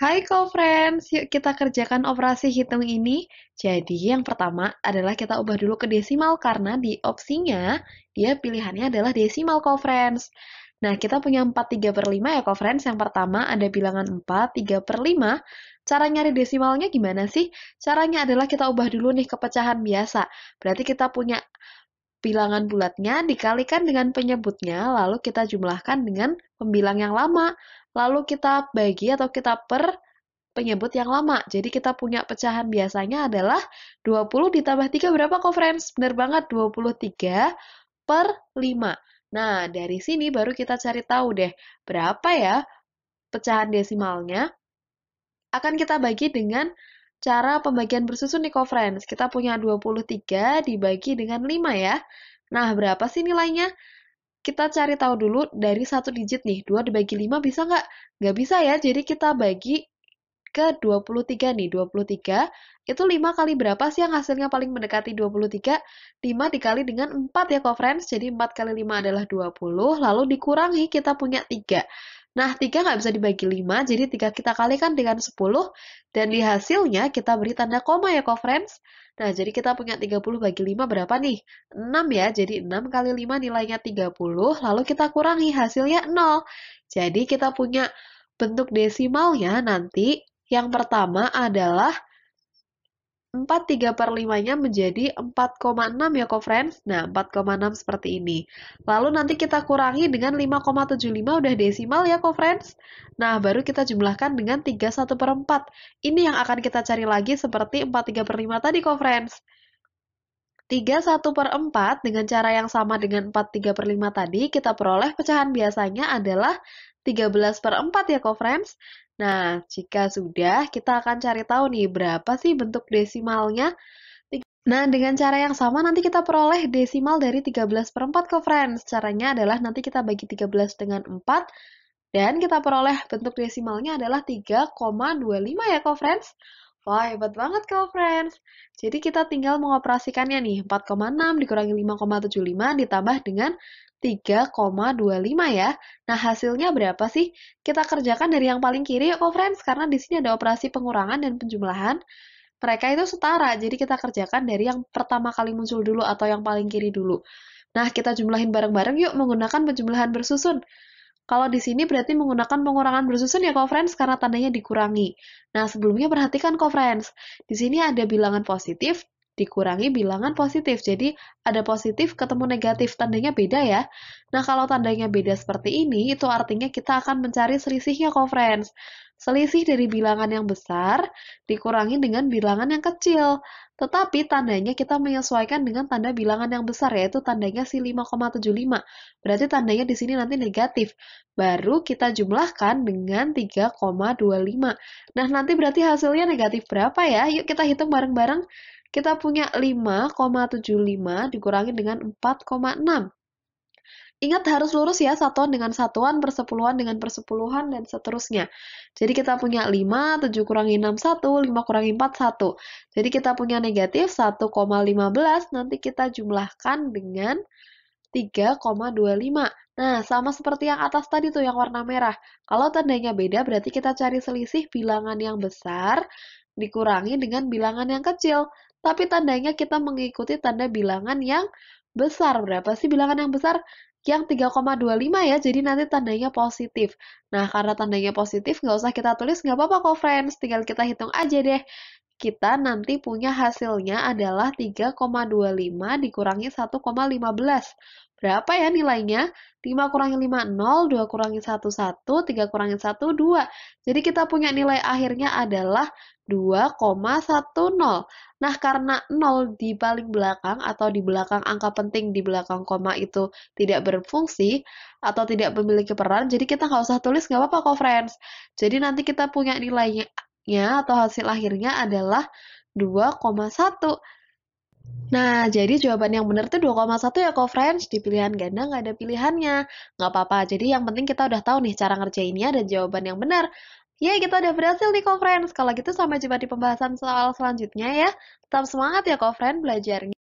Hai co-friends, yuk kita kerjakan operasi hitung ini. Jadi yang pertama adalah kita ubah dulu ke desimal karena di opsinya dia pilihannya adalah desimal co-friends. Nah, kita punya 4, 3 per 5 ya co-friends. Yang pertama ada bilangan 4, 3 per 5. Cara nyari desimalnya gimana sih? Caranya adalah kita ubah dulu nih ke pecahan biasa. Berarti kita punya bilangan bulatnya dikalikan dengan penyebutnya, lalu kita jumlahkan dengan pembilang yang lama, lalu kita bagi atau kita per penyebut yang lama. Jadi kita punya pecahan biasanya adalah 20 ditambah 3 berapa kok friends? benar banget 23 per 5. Nah, dari sini baru kita cari tahu deh berapa ya pecahan desimalnya. Akan kita bagi dengan cara pembagian bersusun nih conference. Kita punya 23 dibagi dengan 5 ya. Nah, berapa sih nilainya? Kita cari tahu dulu dari satu digit nih. 2 dibagi 5 bisa nggak? Nggak bisa ya, jadi kita bagi ke 23 nih. 23 itu 5 kali berapa sih yang hasilnya paling mendekati 23? 5 dikali dengan 4 ya, friends Jadi 4 kali 5 adalah 20, lalu dikurangi kita punya 3. Nah, 3 nggak bisa dibagi 5, jadi 3 kita kalikan dengan 10, dan di hasilnya kita beri tanda koma ya, kok, friends. Nah, jadi kita punya 30 bagi 5 berapa nih? 6 ya, jadi 6 kali 5 nilainya 30, lalu kita kurangi hasilnya 0. Jadi kita punya bentuk desimalnya nanti, yang pertama adalah 0,5. 4 3 per 5-nya menjadi 4,6 ya, co-friends. Nah, 4,6 seperti ini. Lalu nanti kita kurangi dengan 5,75 udah desimal ya, co-friends. Nah, baru kita jumlahkan dengan 31 per 4. Ini yang akan kita cari lagi seperti 4 3 per 5 tadi, co-friends. 31 per 4 dengan cara yang sama dengan 4 3 per 5 tadi, kita peroleh pecahan biasanya adalah 13 per 4 ya, co-friends. Nah, jika sudah, kita akan cari tahu nih berapa sih bentuk desimalnya. Nah, dengan cara yang sama nanti kita peroleh desimal dari 13 per 4 ke friends. Caranya adalah nanti kita bagi 13 dengan 4, dan kita peroleh bentuk desimalnya adalah 3,25 ya ke friends. Wah, hebat banget ke friends. Jadi kita tinggal mengoperasikannya nih, 4,6 dikurangi 5,75 ditambah dengan 3,25 ya. Nah, hasilnya berapa sih? Kita kerjakan dari yang paling kiri yuk, oh, friends, karena di sini ada operasi pengurangan dan penjumlahan. Mereka itu setara, jadi kita kerjakan dari yang pertama kali muncul dulu atau yang paling kiri dulu. Nah, kita jumlahin bareng-bareng yuk menggunakan penjumlahan bersusun. Kalau di sini berarti menggunakan pengurangan bersusun ya, friends, karena tandanya dikurangi. Nah, sebelumnya perhatikan, friends. Di sini ada bilangan positif dikurangi bilangan positif. Jadi ada positif ketemu negatif, tandanya beda ya. Nah, kalau tandanya beda seperti ini, itu artinya kita akan mencari selisihnya, kok, friends. Selisih dari bilangan yang besar dikurangi dengan bilangan yang kecil. Tetapi tandanya kita menyesuaikan dengan tanda bilangan yang besar, yaitu tandanya si 5,75. Berarti tandanya di sini nanti negatif. Baru kita jumlahkan dengan 3,25. Nah, nanti berarti hasilnya negatif berapa ya? Yuk kita hitung bareng-bareng. Kita punya 5,75 dikurangi dengan 4,6. Ingat harus lurus ya, satuan dengan satuan, persepuluhan dengan persepuluhan, dan seterusnya. Jadi kita punya 5, 7 kurangi 6, 1, 5 kurangi 4, 1. Jadi kita punya negatif 1,15, nanti kita jumlahkan dengan 3,25. Nah, sama seperti yang atas tadi tuh yang warna merah. Kalau tandanya beda berarti kita cari selisih bilangan yang besar dikurangi dengan bilangan yang kecil tapi tandanya kita mengikuti tanda bilangan yang besar. Berapa sih bilangan yang besar? Yang 3,25 ya, jadi nanti tandanya positif. Nah, karena tandanya positif, nggak usah kita tulis, nggak apa-apa kok, friends. Tinggal kita hitung aja deh kita nanti punya hasilnya adalah 3,25 dikurangi 1,15. Berapa ya nilainya? 5 kurangi 5, 0. 2 kurangi 1, 1. 3 kurangi 1, 2. Jadi kita punya nilai akhirnya adalah 2,10. Nah, karena 0 di paling belakang atau di belakang angka penting di belakang koma itu tidak berfungsi atau tidak memiliki peran, jadi kita nggak usah tulis, nggak apa-apa kok, friends. Jadi nanti kita punya nilainya atau hasil akhirnya adalah 2,1. Nah, jadi jawaban yang benar tuh 2,1 ya kau friends. Di pilihan ganda nggak ada pilihannya. Nggak apa-apa, jadi yang penting kita udah tahu nih cara ngerjainnya dan jawaban yang benar. Ya kita udah berhasil nih co friends. Kalau gitu sampai jumpa di pembahasan soal selanjutnya ya. Tetap semangat ya co friends belajarnya.